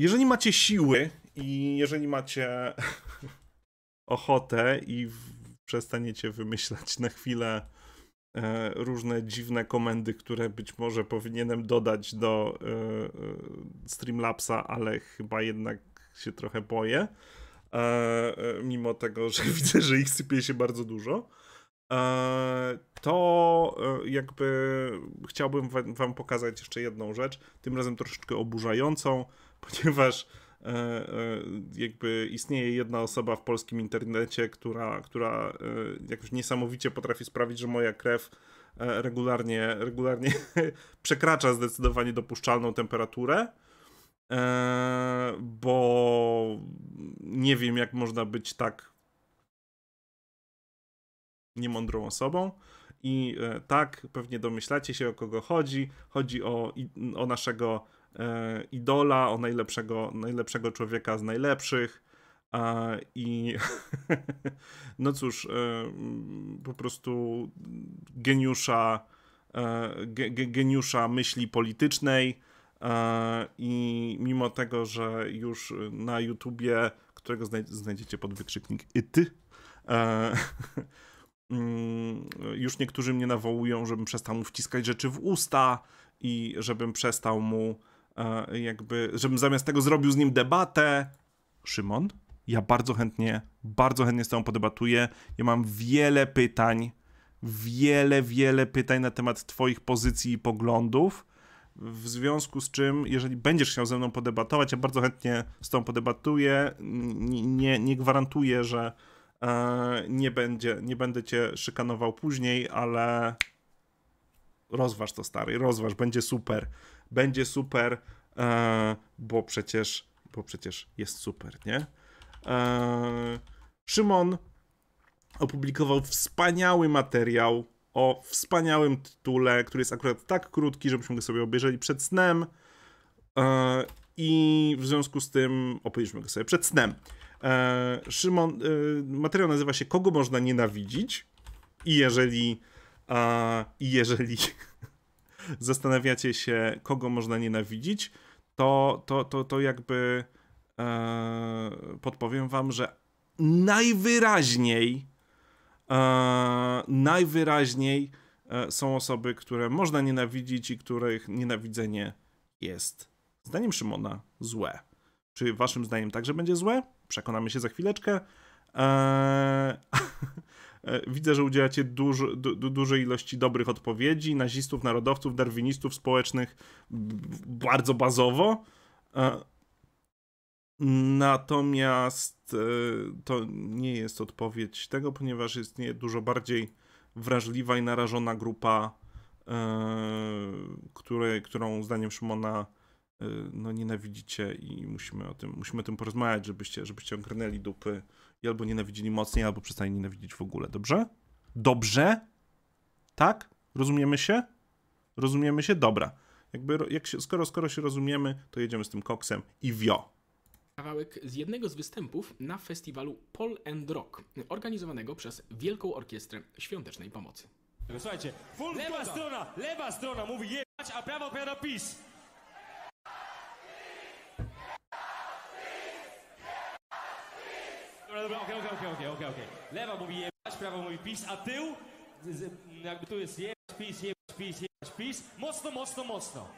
Jeżeli macie siły i jeżeli macie ochotę i przestaniecie wymyślać na chwilę e, różne dziwne komendy, które być może powinienem dodać do e, e, Streamlabsa, ale chyba jednak się trochę boję. Mimo tego, że widzę, że ich sypie się bardzo dużo. To jakby chciałbym Wam pokazać jeszcze jedną rzecz, tym razem troszeczkę oburzającą ponieważ e, e, jakby istnieje jedna osoba w polskim internecie, która, która e, jakoś niesamowicie potrafi sprawić, że moja krew regularnie, regularnie przekracza zdecydowanie dopuszczalną temperaturę. Bo nie wiem, jak można być tak niemądrą osobą. I tak, pewnie domyślacie się o kogo chodzi. Chodzi o, o naszego E, idola, o najlepszego, najlepszego człowieka z najlepszych. E, I no cóż, e, po prostu geniusza, geniusza myśli politycznej. I mimo tego, że już na YouTubie, którego znajdziecie pod wykrzyknik ty, mm, już niektórzy mnie nawołują, żebym przestał mu wciskać rzeczy w usta i żebym przestał mu jakby, żebym zamiast tego zrobił z nim debatę. Szymon, ja bardzo chętnie, bardzo chętnie z tobą podebatuję. Ja mam wiele pytań, wiele, wiele pytań na temat twoich pozycji i poglądów. W związku z czym, jeżeli będziesz chciał ze mną podebatować, ja bardzo chętnie z tą podebatuję. Nie, nie gwarantuję, że e, nie, będzie, nie będę cię szykanował później, ale rozważ to stary, rozważ, będzie super będzie super, e, bo przecież, bo przecież jest super, nie? E, Szymon opublikował wspaniały materiał o wspaniałym tytule, który jest akurat tak krótki, żebyśmy go sobie obejrzeli przed snem. E, I w związku z tym opowiedzieliśmy go sobie przed snem. Szymon, materiał nazywa się Kogo można nienawidzić? I jeżeli. I jeżeli zastanawiacie się, kogo można nienawidzić, to, to, to, to jakby e, podpowiem wam, że najwyraźniej e, najwyraźniej e, są osoby, które można nienawidzić i których nienawidzenie jest zdaniem Szymona złe. Czy waszym zdaniem także będzie złe? Przekonamy się za chwileczkę. E, E, widzę, że udzielacie duży, du, dużej ilości dobrych odpowiedzi, nazistów, narodowców, darwinistów społecznych, bardzo bazowo. E, natomiast e, to nie jest odpowiedź tego, ponieważ jest nie dużo bardziej wrażliwa i narażona grupa, której, którą zdaniem Szymona no, nienawidzicie i musimy o tym, musimy o tym porozmawiać, żebyście, żebyście ogarnęli dupy i albo nienawidzili mocniej, albo przestali nienawidzić w ogóle, dobrze? Dobrze? Tak? Rozumiemy się? Rozumiemy się? Dobra. Jakby, jak się, skoro, skoro się rozumiemy, to jedziemy z tym koksem i wio kawałek z jednego z występów na festiwalu Pol and Rock, organizowanego przez Wielką Orkiestrę Świątecznej Pomocy. Słuchajcie, lewa strona, lewa strona mówi jebać, a prawa odpowiada peace. dobra, dobra, okej, okej, okej, okej, okej, Lewa mówi jebać, prawa mówi pis, a tył, jakby tu jest jebać, pis, jebać, pis, jebać, pis. Mocno, mocno, mocno.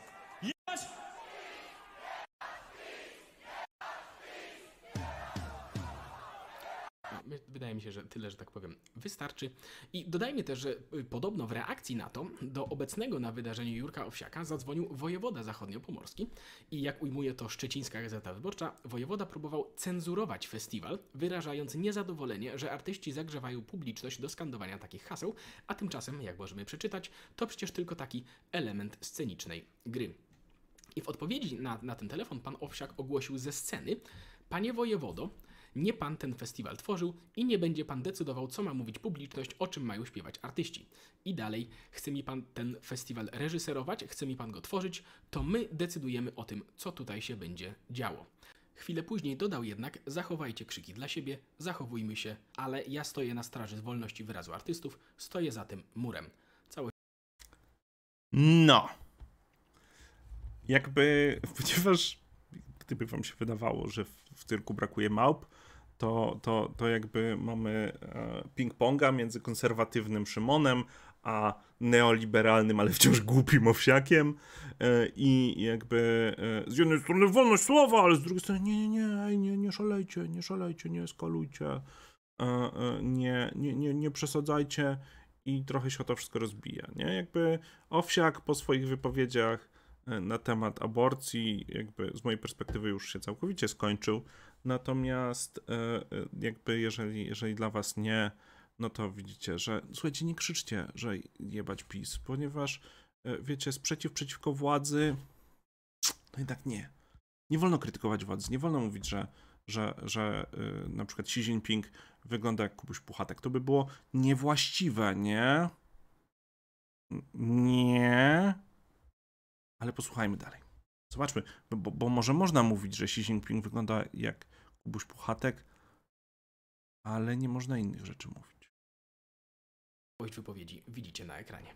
Wydaje mi się, że tyle, że tak powiem, wystarczy. I dodajmy też, że y, podobno w reakcji na to do obecnego na wydarzeniu Jurka Owsiaka zadzwonił wojewoda zachodniopomorski i jak ujmuje to szczecińska Gazeta Wyborcza, wojewoda próbował cenzurować festiwal, wyrażając niezadowolenie, że artyści zagrzewają publiczność do skandowania takich haseł, a tymczasem, jak możemy przeczytać, to przecież tylko taki element scenicznej gry. I w odpowiedzi na, na ten telefon pan Owsiak ogłosił ze sceny: Panie wojewodo, nie pan ten festiwal tworzył i nie będzie pan decydował, co ma mówić publiczność, o czym mają śpiewać artyści. I dalej, chce mi pan ten festiwal reżyserować, chce mi pan go tworzyć, to my decydujemy o tym, co tutaj się będzie działo. Chwilę później dodał jednak: zachowajcie krzyki dla siebie, zachowujmy się, ale ja stoję na straży wolności wyrazu artystów, stoję za tym murem. Cały... No. Jakby, ponieważ gdyby wam się wydawało, że w cyrku brakuje małp, to, to, to jakby mamy e, ping-ponga między konserwatywnym Szymonem a neoliberalnym, ale wciąż głupim owsiakiem e, i jakby e, z jednej strony wolność słowa, ale z drugiej strony nie, nie, nie, nie, nie szalejcie, nie szalejcie, nie eskalujcie, nie, nie, nie, nie przesadzajcie i trochę się to wszystko rozbija, nie? Jakby owsiak po swoich wypowiedziach na temat aborcji, jakby z mojej perspektywy już się całkowicie skończył, Natomiast e, e, jakby jeżeli, jeżeli dla was nie, no to widzicie, że słuchajcie, nie krzyczcie, że jebać PiS, ponieważ e, wiecie, sprzeciw przeciwko władzy, no jednak nie. Nie wolno krytykować władzy, nie wolno mówić, że, że, że na przykład Xi Jinping wygląda jak Kubuś Puchatek. To by było niewłaściwe, nie? Nie. Ale posłuchajmy dalej. Zobaczmy, bo, bo może można mówić, że Xi Jinping wygląda jak Kubuś Puchatek, ale nie można innych rzeczy mówić. Moich wypowiedzi widzicie na ekranie.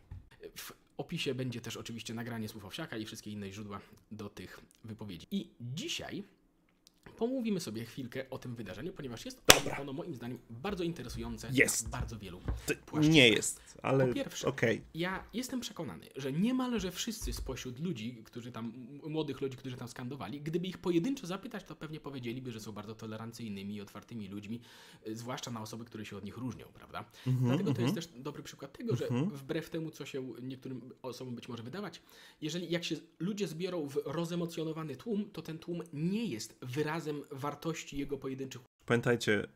W opisie będzie też oczywiście nagranie słów Owsiaka i wszystkie inne źródła do tych wypowiedzi. I dzisiaj pomówimy sobie chwilkę o tym wydarzeniu, ponieważ jest Dobra. ono moim zdaniem bardzo interesujące jest. bardzo wielu Nie jest, ale... Po pierwsze, okay. ja jestem przekonany, że niemalże wszyscy spośród ludzi, którzy tam, młodych ludzi, którzy tam skandowali, gdyby ich pojedynczo zapytać, to pewnie powiedzieliby, że są bardzo tolerancyjnymi i otwartymi ludźmi, y, zwłaszcza na osoby, które się od nich różnią, prawda? Mhm, Dlatego to jest mhm. też dobry przykład tego, że mhm. wbrew temu, co się niektórym osobom być może wydawać, jeżeli jak się ludzie zbiorą w rozemocjonowany tłum, to ten tłum nie jest wyrazem wartości jego pojedynczych. Pamiętajcie,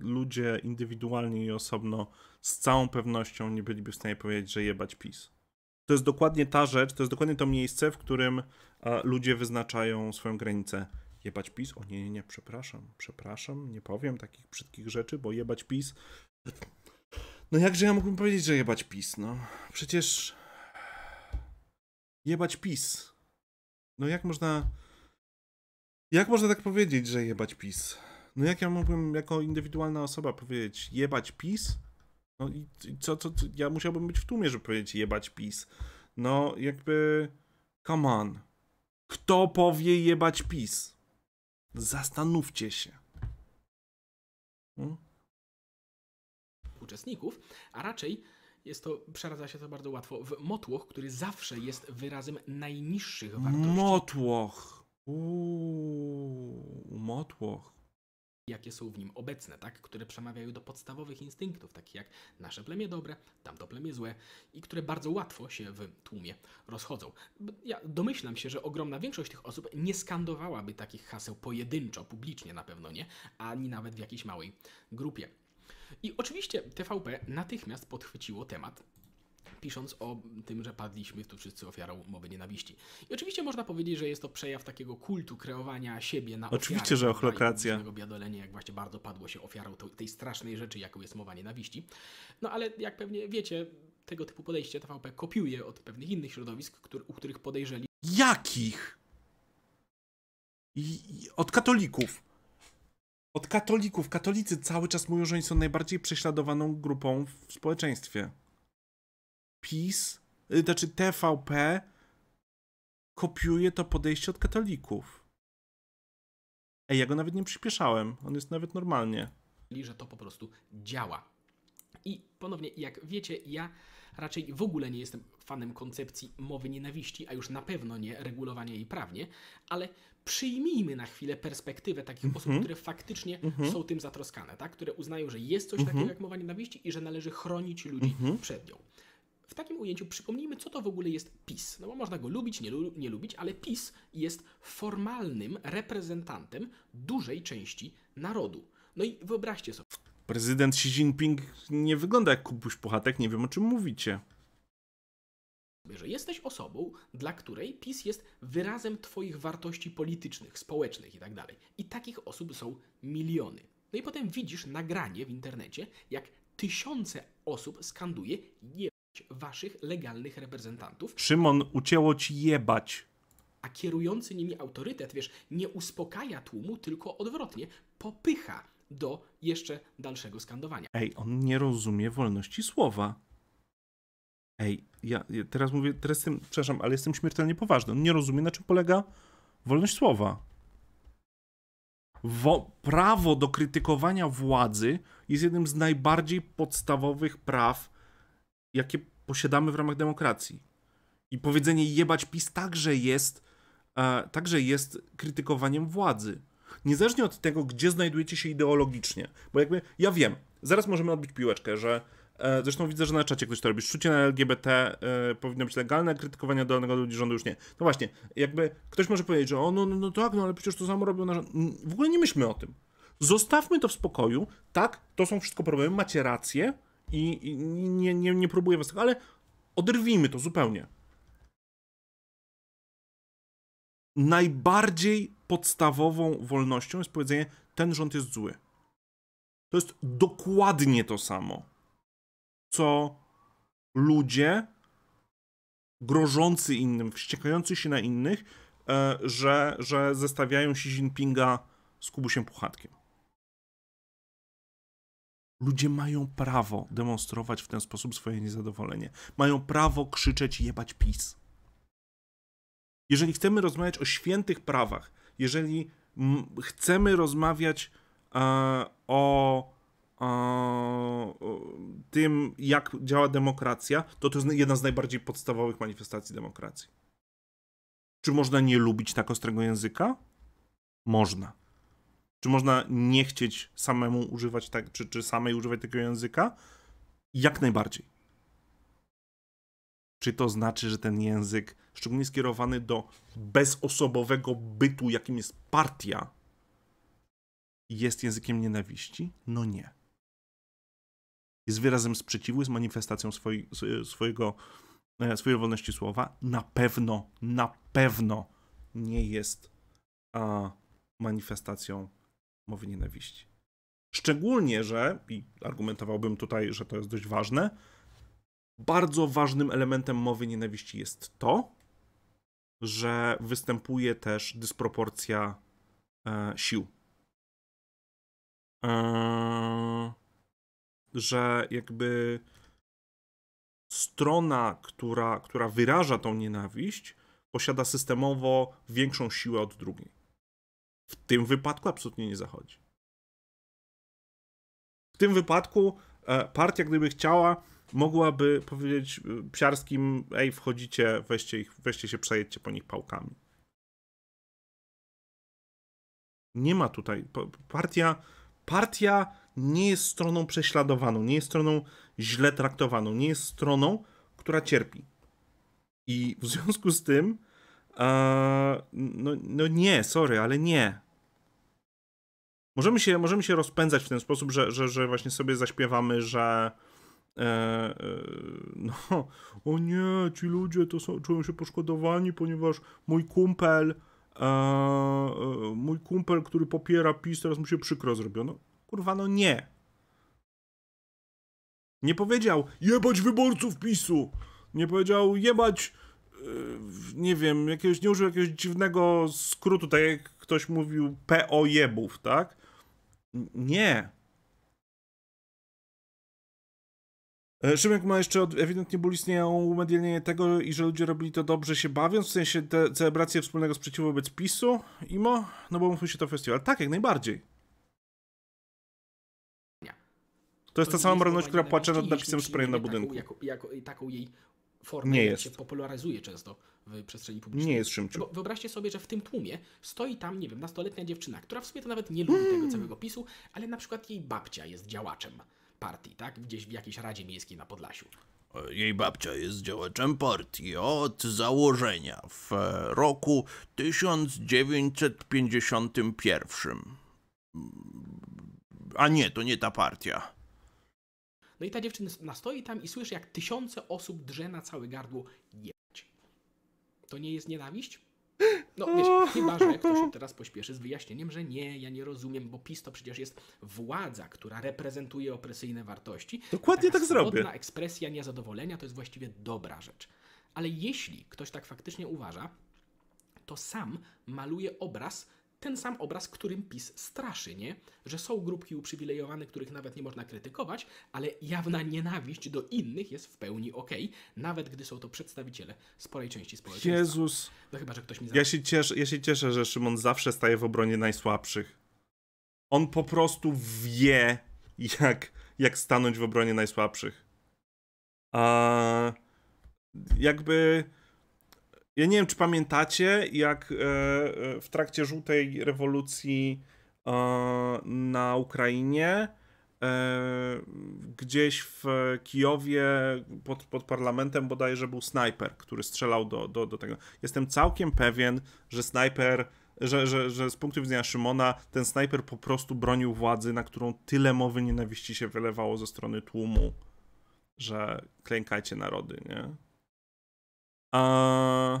ludzie indywidualnie i osobno z całą pewnością nie byliby w stanie powiedzieć, że jebać PiS. To jest dokładnie ta rzecz, to jest dokładnie to miejsce, w którym ludzie wyznaczają swoją granicę. Jebać PiS? O nie, nie, nie, przepraszam, przepraszam, nie powiem takich brzydkich rzeczy, bo jebać PiS... No jakże ja mógłbym powiedzieć, że jebać PiS, no? Przecież... Jebać PiS. No jak można jak można tak powiedzieć, że jebać PiS? No jak ja mógłbym jako indywidualna osoba powiedzieć jebać PiS? No i co, co, co ja musiałbym być w tłumie, żeby powiedzieć jebać PiS. No jakby, come on. Kto powie jebać PiS? Zastanówcie się. Hmm? Uczestników, a raczej jest to, przeradza się to bardzo łatwo, w motłoch, który zawsze jest wyrazem najniższych wartości. Motłoch. Uuu, motłoch. Jakie są w nim obecne, tak? Które przemawiają do podstawowych instynktów, takich jak nasze plemię dobre, tamto plemię złe i które bardzo łatwo się w tłumie rozchodzą. Ja domyślam się, że ogromna większość tych osób nie skandowałaby takich haseł pojedynczo, publicznie na pewno nie, ani nawet w jakiejś małej grupie. I oczywiście TVP natychmiast podchwyciło temat pisząc o tym, że padliśmy tu wszyscy ofiarą mowy nienawiści. I oczywiście można powiedzieć, że jest to przejaw takiego kultu kreowania siebie na Oczywiście, ofiarę, że ochlokracja. biadolenie, jak właśnie bardzo padło się ofiarą tej strasznej rzeczy, jaką jest mowa nienawiści. No ale jak pewnie wiecie, tego typu podejście TVP kopiuje od pewnych innych środowisk, który, u których podejrzeli. Jakich? I, i od katolików. Od katolików. Katolicy cały czas mówią, że oni są najbardziej prześladowaną grupą w społeczeństwie. PiS, y, znaczy TVP kopiuje to podejście od katolików. Ej, ja go nawet nie przyspieszałem. On jest nawet normalnie. Że to po prostu działa. I ponownie, jak wiecie, ja raczej w ogóle nie jestem fanem koncepcji mowy nienawiści, a już na pewno nie regulowania jej prawnie, ale przyjmijmy na chwilę perspektywę takich mm -hmm. osób, które faktycznie mm -hmm. są tym zatroskane, tak? które uznają, że jest coś mm -hmm. takiego jak mowa nienawiści i że należy chronić ludzi mhm. przed nią w takim ujęciu przypomnijmy, co to w ogóle jest PiS. No bo można go lubić, nie, lu nie lubić, ale PiS jest formalnym reprezentantem dużej części narodu. No i wyobraźcie sobie. Prezydent Xi Jinping nie wygląda jak kupuś pochatek, nie wiem o czym mówicie że jesteś osobą, dla której PiS jest wyrazem Twoich wartości politycznych, społecznych itd. Tak I takich osób są miliony. No i potem widzisz nagranie w internecie, jak tysiące osób skanduje je waszych legalnych reprezentantów. Szymon, ucięło ci jebać. A kierujący nimi autorytet, wiesz, nie uspokaja tłumu, tylko odwrotnie, popycha do jeszcze dalszego skandowania. Ej, on nie rozumie wolności słowa. Ej, ja, ja teraz mówię, teraz jestem, przepraszam, ale jestem śmiertelnie poważny. On nie rozumie, na czym polega wolność słowa. Wo prawo do krytykowania władzy jest jednym z najbardziej podstawowych praw jakie posiadamy w ramach demokracji. I powiedzenie jebać PiS także jest, e, także jest krytykowaniem władzy. Niezależnie od tego, gdzie znajdujecie się ideologicznie. Bo jakby, ja wiem, zaraz możemy odbić piłeczkę, że e, zresztą widzę, że na czacie ktoś to robi. Szczucie na LGBT e, powinno być legalne, krytykowanie dolnego ludzi rządu już nie. No właśnie, jakby ktoś może powiedzieć, że o, no, no, no tak, no ale przecież to samo robią nasz... W ogóle nie myślmy o tym. Zostawmy to w spokoju. Tak, to są wszystko problemy, macie rację, i, i nie, nie, nie próbuję was tego, ale oderwijmy to zupełnie. Najbardziej podstawową wolnością jest powiedzenie, ten rząd jest zły. To jest dokładnie to samo, co ludzie grożący innym, wściekający się na innych, e, że, że zestawiają się Jinpinga z Kubusiem Puchatkiem. Ludzie mają prawo demonstrować w ten sposób swoje niezadowolenie. Mają prawo krzyczeć jebać PiS. Jeżeli chcemy rozmawiać o świętych prawach, jeżeli chcemy rozmawiać e, o, e, o, tym, jak działa demokracja, to to jest jedna z najbardziej podstawowych manifestacji demokracji. Czy można nie lubić tak ostrego języka? Można. Czy można nie chcieć samemu używać tak, czy, czy samej używać takiego języka? Jak najbardziej. Czy to znaczy, że ten język, szczególnie skierowany do bezosobowego bytu, jakim jest partia, jest językiem nienawiści? No nie. Jest wyrazem sprzeciwu, jest manifestacją swoj, swojego, e, swojej wolności słowa. Na pewno, na pewno nie jest a, manifestacją mowy nienawiści. Szczególnie, że, i argumentowałbym tutaj, że to jest dość ważne, bardzo ważnym elementem mowy nienawiści jest to, że występuje też dysproporcja e, sił. E, że jakby strona, która, która wyraża tą nienawiść, posiada systemowo większą siłę od drugiej. W tym wypadku absolutnie nie zachodzi. W tym wypadku e, partia, gdyby chciała, mogłaby powiedzieć e, psiarskim, ej, wchodzicie, weźcie, ich, weźcie się, przejedźcie po nich pałkami. Nie ma tutaj. Partia, partia nie jest stroną prześladowaną, nie jest stroną źle traktowaną, nie jest stroną, która cierpi. I w związku z tym no, no nie, sorry, ale nie. Możemy się, możemy się rozpędzać w ten sposób, że, że, że właśnie sobie zaśpiewamy, że e, e, no, o nie, ci ludzie to są, czują się poszkodowani, ponieważ mój kumpel, e, e mój kumpel, który popiera PiS, teraz mu się przykro zrobiono. Kurwa, no nie. Nie powiedział jebać wyborców PiSu. Nie powiedział jebać Y, nie wiem, jakiegoś, nie użył jakiegoś dziwnego skrótu, tak jak ktoś mówił PO jebów, tak? Nie. E, Szymek ma jeszcze ewidentnie ból istnienia tego i że ludzie robili to dobrze się bawiąc, w sensie te celebracje wspólnego sprzeciwu wobec PiSu, IMO, no bo mówi się to festiwal. Tak, jak najbardziej. To jest ta sama moralność, która płacze nad napisem spray na budynku. jako, jako, taką jej nie jest. się popularyzuje często w przestrzeni publicznej. Nie jest czymś. No wyobraźcie sobie, że w tym tłumie stoi tam, nie wiem, nastoletnia dziewczyna, która w sumie to nawet nie lubi tego hmm. całego PiSu, ale na przykład jej babcia jest działaczem partii, tak? Gdzieś w jakiejś Radzie Miejskiej na Podlasiu. Jej babcia jest działaczem partii od założenia w e, roku 1951. A nie, to nie ta partia. No i ta dziewczyna stoi tam i słyszy, jak tysiące osób drze na całe gardło jebać. To nie jest nienawiść? No wiesz, chyba, że ktoś się teraz pośpieszy z wyjaśnieniem, że nie, ja nie rozumiem, bo PiS to przecież jest władza, która reprezentuje opresyjne wartości. Dokładnie tak zrobię. ekspresja niezadowolenia to jest właściwie dobra rzecz. Ale jeśli ktoś tak faktycznie uważa, to sam maluje obraz ten sam obraz, którym PiS straszy, nie? Że są grupki uprzywilejowane, których nawet nie można krytykować, ale jawna nienawiść do innych jest w pełni okej, okay, nawet gdy są to przedstawiciele sporej części społeczeństwa. Jezus! No chyba, że ktoś mi... Ja się, cieszę, ja się cieszę, że Szymon zawsze staje w obronie najsłabszych. On po prostu wie, jak, jak stanąć w obronie najsłabszych. A jakby ja nie wiem, czy pamiętacie, jak e, e, w trakcie żółtej rewolucji e, na Ukrainie gdzieś w Kijowie pod, pod parlamentem bodajże był snajper, który strzelał do, do, do tego. Jestem całkiem pewien, że snajper, że, że, że z punktu widzenia Szymona ten snajper po prostu bronił władzy, na którą tyle mowy nienawiści się wylewało ze strony tłumu, że klękajcie narody, nie? A...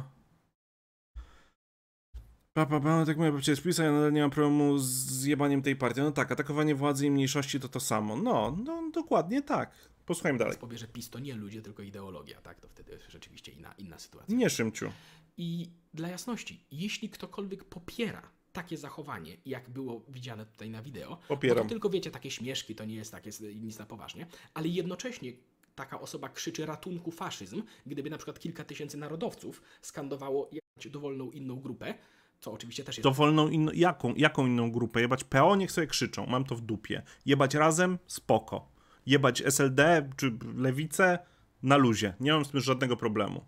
Papa, pa, pa, tak mówię, babcia jest PiS, ja nadal nie mam problemu z jebaniem tej partii. No tak, atakowanie władzy i mniejszości to to samo. No, no dokładnie tak. Posłuchajmy dalej. że PiS to nie ludzie, tylko ideologia, tak? To wtedy rzeczywiście inna, inna sytuacja. Nie Szymciu. I dla jasności, jeśli ktokolwiek popiera takie zachowanie, jak było widziane tutaj na wideo, no Popieram. to tylko wiecie, takie śmieszki, to nie jest takie nic na poważnie, ale jednocześnie taka osoba krzyczy ratunku faszyzm, gdyby na przykład kilka tysięcy narodowców skandowało dowolną inną grupę, co oczywiście też jest. Dowolną inną, jaką, jaką inną grupę? Jebać PO, niech sobie krzyczą, mam to w dupie. Jebać razem, spoko. Jebać SLD czy lewicę, na luzie. Nie mam z tym żadnego problemu.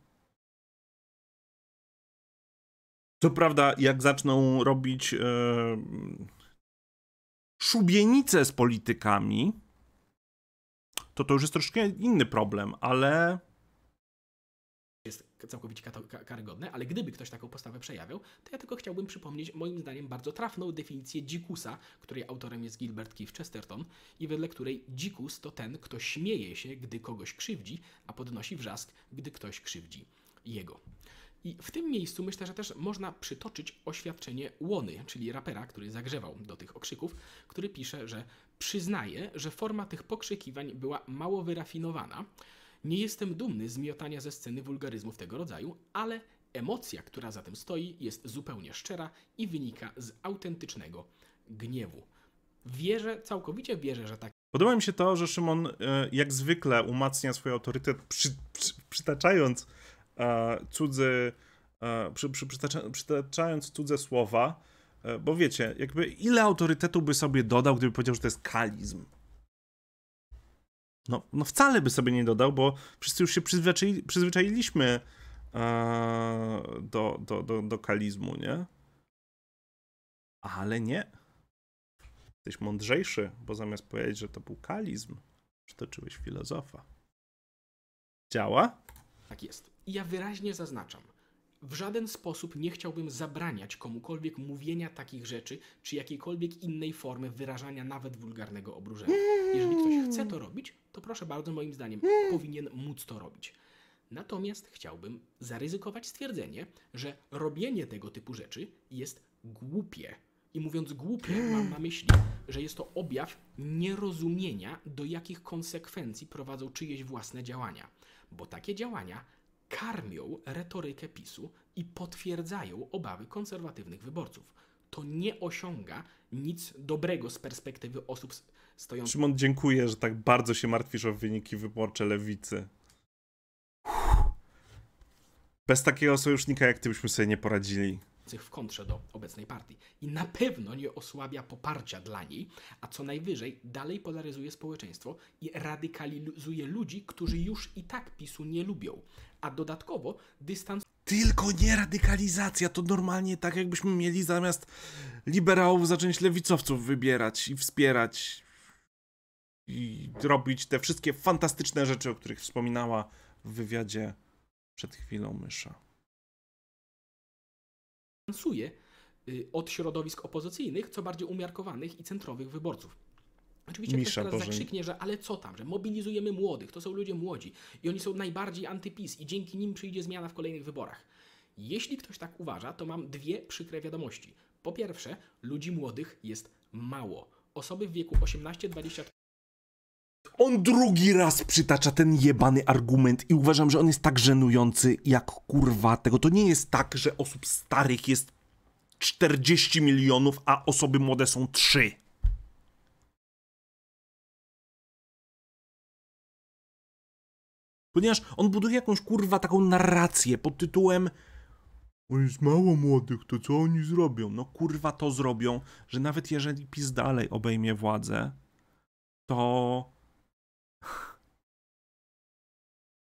To prawda, jak zaczną robić yy, szubienice z politykami, to to już jest troszkę inny problem, ale jest całkowicie karygodne, ale gdyby ktoś taką postawę przejawiał, to ja tylko chciałbym przypomnieć moim zdaniem bardzo trafną definicję dzikusa, której autorem jest Gilbert Keith Chesterton i wedle której dzikus to ten, kto śmieje się, gdy kogoś krzywdzi, a podnosi wrzask, gdy ktoś krzywdzi jego. I w tym miejscu myślę, że też można przytoczyć oświadczenie Łony, czyli rapera, który zagrzewał do tych okrzyków, który pisze, że przyznaje, że forma tych pokrzykiwań była mało wyrafinowana. Nie jestem dumny z miotania ze sceny wulgaryzmów tego rodzaju, ale emocja, która za tym stoi, jest zupełnie szczera i wynika z autentycznego gniewu. Wierzę, całkowicie wierzę, że tak. Podoba mi się to, że Szymon e, jak zwykle umacnia swój autorytet przy, przy, przytaczając E, cudzy, e, przy, przy, przytaczając cudze słowa, e, bo wiecie, jakby ile autorytetu by sobie dodał, gdyby powiedział, że to jest kalizm? No, no wcale by sobie nie dodał, bo wszyscy już się przyzwyczaili, przyzwyczailiśmy do, do, do, do kalizmu, nie? Ale nie. Jesteś mądrzejszy, bo zamiast powiedzieć, że to był kalizm, przytoczyłeś filozofa. Działa? Tak jest. I ja wyraźnie zaznaczam, w żaden sposób nie chciałbym zabraniać komukolwiek mówienia takich rzeczy, czy jakiejkolwiek innej formy wyrażania nawet wulgarnego obróżenia. Jeżeli ktoś chce to robić, to proszę bardzo, moim zdaniem, powinien móc to robić. Natomiast chciałbym zaryzykować stwierdzenie, że robienie tego typu rzeczy jest głupie. I mówiąc głupie, mam na myśli, że jest to objaw nierozumienia, do jakich konsekwencji prowadzą czyjeś własne działania bo takie działania karmią retorykę PiSu i potwierdzają obawy konserwatywnych wyborców. To nie osiąga nic dobrego z perspektywy osób stojących. Szymon, dziękuję, że tak bardzo się martwisz o wyniki wyborcze lewicy. Bez takiego sojusznika jak ty byśmy sobie nie poradzili w kontrze do obecnej partii i na pewno nie osłabia poparcia dla niej, a co najwyżej dalej polaryzuje społeczeństwo i radykalizuje ludzi, którzy już i tak PiSu nie lubią, a dodatkowo dystans tylko nie radykalizacja, to normalnie tak jakbyśmy mieli zamiast liberałów zacząć lewicowców wybierać i wspierać i robić te wszystkie fantastyczne rzeczy, o których wspominała w wywiadzie przed chwilą mysza dystansuje y, od środowisk opozycyjnych, co bardziej umiarkowanych i centrowych wyborców. Oczywiście Misza ktoś teraz Boże. zakrzyknie, że ale co tam, że mobilizujemy młodych, to są ludzie młodzi i oni są najbardziej antypis i dzięki nim przyjdzie zmiana w kolejnych wyborach. Jeśli ktoś tak uważa, to mam dwie przykre wiadomości. Po pierwsze, ludzi młodych jest mało. Osoby w wieku 18-24 on drugi raz przytacza ten jebany argument i uważam, że on jest tak żenujący jak kurwa tego. To nie jest tak, że osób starych jest 40 milionów, a osoby młode są 3. Ponieważ on buduje jakąś kurwa taką narrację pod tytułem on jest mało młodych, to co oni zrobią? No kurwa to zrobią, że nawet jeżeli PiS dalej obejmie władzę, to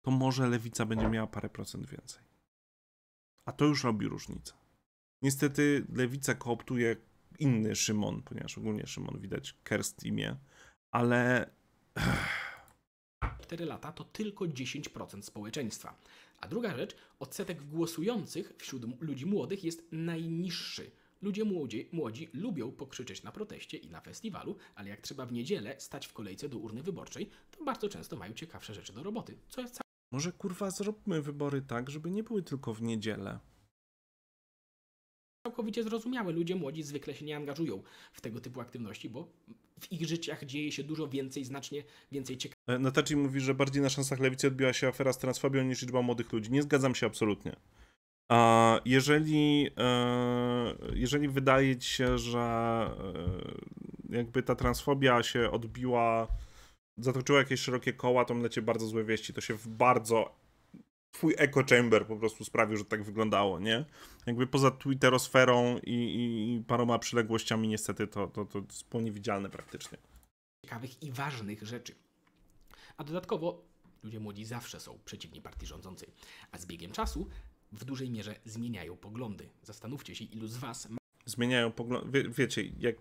to może lewica będzie miała parę procent więcej. A to już robi różnicę. Niestety lewica kooptuje inny Szymon, ponieważ ogólnie Szymon widać kerst imię, ale. 4 lata to tylko 10% społeczeństwa. A druga rzecz, odsetek głosujących wśród ludzi młodych jest najniższy Ludzie młodzi, młodzi lubią pokrzyczeć na proteście i na festiwalu, ale jak trzeba w niedzielę stać w kolejce do urny wyborczej, to bardzo często mają ciekawsze rzeczy do roboty, co jest Może kurwa zróbmy wybory tak, żeby nie były tylko w niedzielę całkowicie zrozumiałe. Ludzie młodzi zwykle się nie angażują w tego typu aktywności, bo w ich życiach dzieje się dużo więcej, znacznie więcej ciekawych. E, Nataci mówi, że bardziej na szansach lewicy odbiła się afera z transfobią niż liczba młodych ludzi. Nie zgadzam się absolutnie. Jeżeli, e, jeżeli wydaje ci się, że e, jakby ta transfobia się odbiła, zatoczyła jakieś szerokie koła, to mlecie bardzo złe wieści. To się w bardzo. Twój echo chamber po prostu sprawił, że tak wyglądało, nie? Jakby poza Twitterosferą i, i, i paroma przyległościami, niestety, to, to, to jest poniewidzialne praktycznie. Ciekawych i ważnych rzeczy. A dodatkowo ludzie młodzi zawsze są przeciwni partii rządzącej, a z biegiem czasu w dużej mierze zmieniają poglądy. Zastanówcie się, ilu z was. Ma... Zmieniają poglądy. Wie, wiecie, jak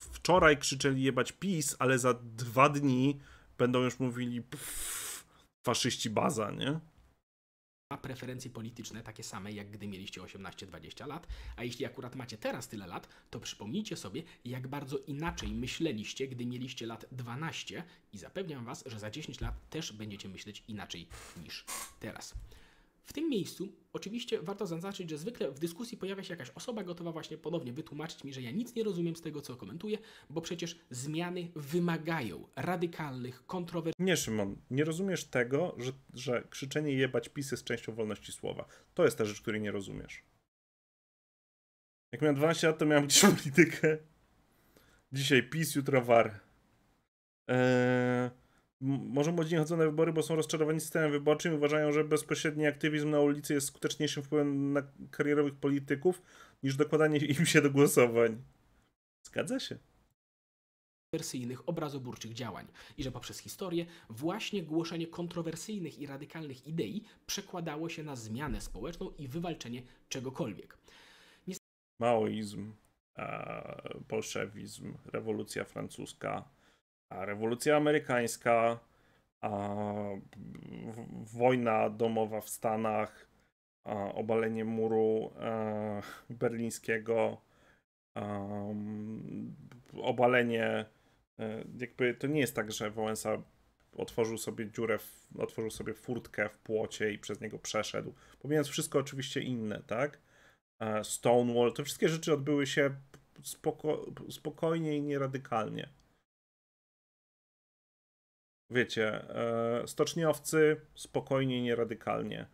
wczoraj krzyczeli jebać PiS, ale za dwa dni będą już mówili pff, faszyści baza, nie? Ma preferencje polityczne takie same, jak gdy mieliście 18-20 lat, a jeśli akurat macie teraz tyle lat, to przypomnijcie sobie, jak bardzo inaczej myśleliście, gdy mieliście lat 12 i zapewniam was, że za 10 lat też będziecie myśleć inaczej niż teraz. W tym miejscu oczywiście warto zaznaczyć, że zwykle w dyskusji pojawia się jakaś osoba gotowa właśnie ponownie wytłumaczyć mi, że ja nic nie rozumiem z tego, co komentuję, bo przecież zmiany wymagają radykalnych, kontrowersyjnych... Nie, Szymon, nie rozumiesz tego, że, że krzyczenie jebać pisy jest częścią wolności słowa. To jest ta rzecz, której nie rozumiesz. Jak miałem 12 lat, to miałem gdzieś politykę. Dzisiaj PiS, jutro war. Eee może młodzi niechodzone chodzą na wybory, bo są rozczarowani systemem wyborczym i uważają, że bezpośredni aktywizm na ulicy jest skuteczniejszym wpływem na karierowych polityków niż dokładanie im się do głosowań. Zgadza się. Kontrowersyjnych, obrazoburczych działań i że poprzez historię właśnie głoszenie kontrowersyjnych i radykalnych idei przekładało się na zmianę społeczną i wywalczenie czegokolwiek. Niestety... Maoizm, e, bolszewizm, rewolucja francuska, rewolucja amerykańska, wojna domowa w Stanach, obalenie muru e, berlińskiego, obalenie. E, jakby to nie jest tak, że Wałęsa otworzył sobie dziurę, otworzył sobie furtkę w płocie i przez niego przeszedł. Pomijając wszystko oczywiście inne, tak? E, Stonewall, to wszystkie rzeczy odbyły się spoko, spokojnie i nieradykalnie wiecie, e, stoczniowcy spokojnie, nieradykalnie.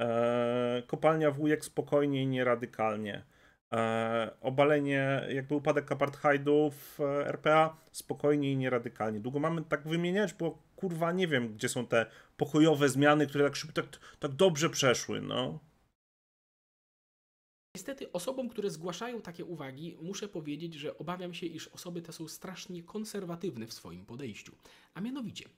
E, kopalnia wujek spokojnie, nieradykalnie. E, obalenie, jakby upadek apartheidu w RPA spokojnie i nieradykalnie. Długo mamy tak wymieniać, bo kurwa nie wiem, gdzie są te pokojowe zmiany, które tak szybko, tak, tak dobrze przeszły, no. Niestety osobom, które zgłaszają takie uwagi, muszę powiedzieć, że obawiam się, iż osoby te są strasznie konserwatywne w swoim podejściu. A mianowicie,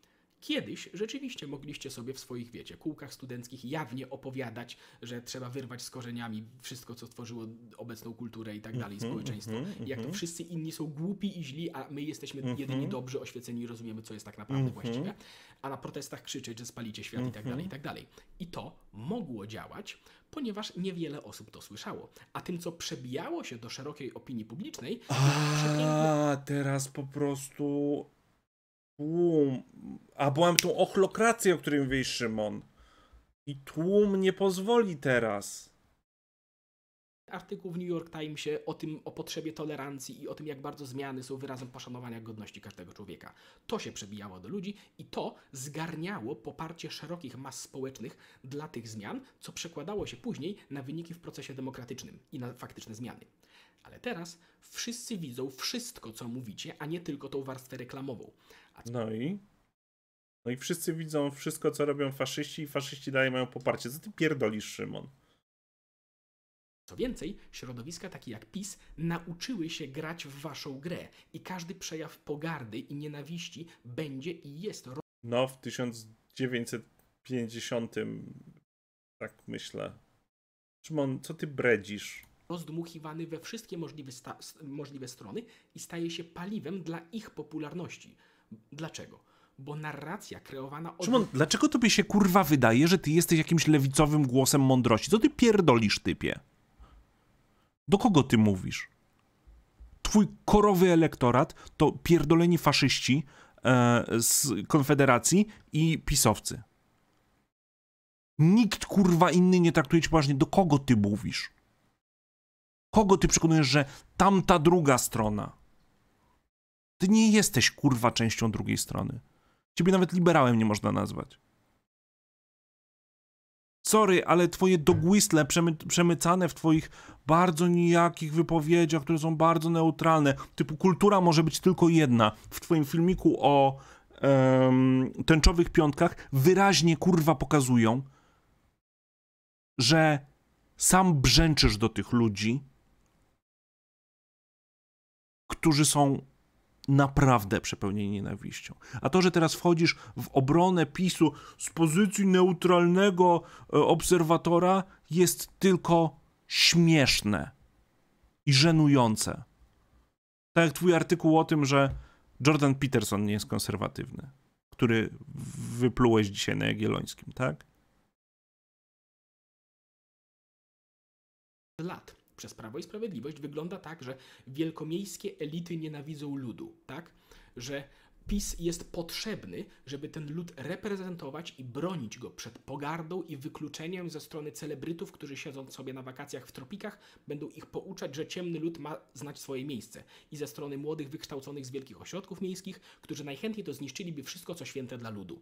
Kiedyś rzeczywiście mogliście sobie w swoich, wiecie, kółkach studenckich jawnie opowiadać, że trzeba wyrwać z korzeniami wszystko, co stworzyło obecną kulturę i tak dalej, mm -hmm, społeczeństwo. Mm -hmm, jak to wszyscy inni są głupi i źli, a my jesteśmy mm -hmm. jedyni dobrze oświeceni i rozumiemy, co jest tak naprawdę mhm. właściwe. A na protestach krzyczeć, że spalicie świat i tak mhm. dalej, i tak dalej. I to mogło działać, ponieważ niewiele osób to słyszało. A tym, co przebijało się do szerokiej opinii publicznej... A, teraz po prostu tłum, a byłam tą ochlokracją, o której mówił Szymon. I tłum nie pozwoli teraz. Artykuł w New York Timesie o tym, o potrzebie tolerancji i o tym, jak bardzo zmiany są wyrazem poszanowania godności każdego człowieka. To się przebijało do ludzi i to zgarniało poparcie szerokich mas społecznych dla tych zmian, co przekładało się później na wyniki w procesie demokratycznym i na faktyczne zmiany. Ale teraz wszyscy widzą wszystko, co mówicie, a nie tylko tą warstwę reklamową. No i? No i wszyscy widzą wszystko, co robią faszyści i faszyści dalej mają poparcie. Co ty pierdolisz, Szymon? Co więcej, środowiska takie jak PiS nauczyły się grać w waszą grę i każdy przejaw pogardy i nienawiści będzie i jest. No, w 1950, tak myślę. Szymon, co ty bredzisz? Rozdmuchiwany we wszystkie możliwe, możliwe strony i staje się paliwem dla ich popularności. Dlaczego? Bo narracja kreowana od... Szymon, dlaczego tobie się kurwa wydaje, że ty jesteś jakimś lewicowym głosem mądrości? Co ty pierdolisz, typie? Do kogo ty mówisz? Twój korowy elektorat to pierdoleni faszyści e, z Konfederacji i pisowcy. Nikt kurwa inny nie traktuje cię poważnie. Do kogo ty mówisz? Kogo ty przekonujesz, że tamta druga strona? Ty nie jesteś kurwa częścią drugiej strony. Ciebie nawet liberałem nie można nazwać. Sorry, ale twoje dogłysle przemy przemycane w twoich bardzo nijakich wypowiedziach, które są bardzo neutralne, typu kultura może być tylko jedna. W twoim filmiku o um, tęczowych piątkach wyraźnie kurwa pokazują, że sam brzęczysz do tych ludzi, którzy są naprawdę przepełnieni nienawiścią. A to, że teraz wchodzisz w obronę PiSu z pozycji neutralnego e, obserwatora, jest tylko śmieszne i żenujące. Tak jak twój artykuł o tym, że Jordan Peterson nie jest konserwatywny, który wyplułeś dzisiaj na Jagiellońskim, tak? Lat przez Prawo i Sprawiedliwość wygląda tak, że wielkomiejskie elity nienawidzą ludu, tak? Że PiS jest potrzebny, żeby ten lud reprezentować i bronić go przed pogardą i wykluczeniem ze strony celebrytów, którzy siedzą sobie na wakacjach w tropikach, będą ich pouczać, że ciemny lud ma znać swoje miejsce. I ze strony młodych wykształconych z wielkich ośrodków miejskich, którzy najchętniej to zniszczyliby wszystko, co święte dla ludu.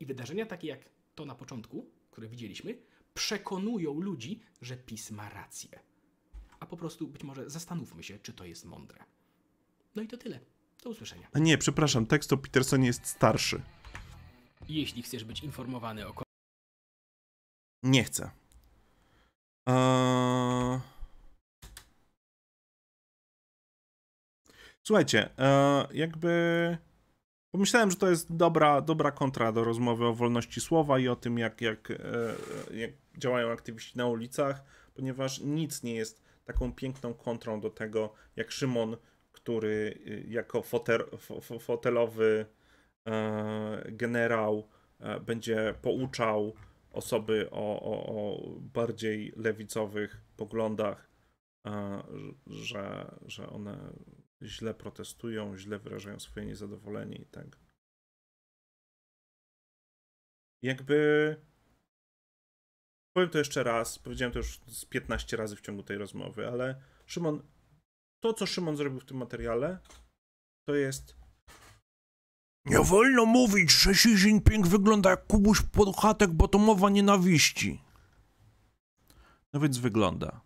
I wydarzenia takie jak to na początku, które widzieliśmy, przekonują ludzi, że PiS ma rację a po prostu być może zastanówmy się, czy to jest mądre. No i to tyle. Do usłyszenia. A nie, przepraszam, tekst o Petersonie jest starszy. Jeśli chcesz być informowany o. Nie chcę. Eee... Słuchajcie, eee, jakby. Pomyślałem, że to jest dobra, dobra kontra do rozmowy o wolności słowa i o tym, jak, jak, e, e jak działają aktywiści na ulicach, ponieważ nic nie jest taką piękną kontrą do tego, jak Szymon, który y, jako foter, fotelowy e, generał e, będzie pouczał osoby o, o, o bardziej lewicowych poglądach, e, że, że one źle protestują, źle wyrażają swoje niezadowolenie i tak. Jakby powiem to jeszcze raz, powiedziałem to już z 15 razy w ciągu tej rozmowy, ale Szymon, to co Szymon zrobił w tym materiale, to jest nie wolno mówić, że Xi Jinping wygląda jak Kubuś Podchatek, bo to mowa nienawiści. No więc wygląda.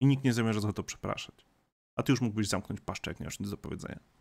I nikt nie zamierza za to przepraszać. A ty już mógłbyś zamknąć paszczę, jak nie masz nic do powiedzenia.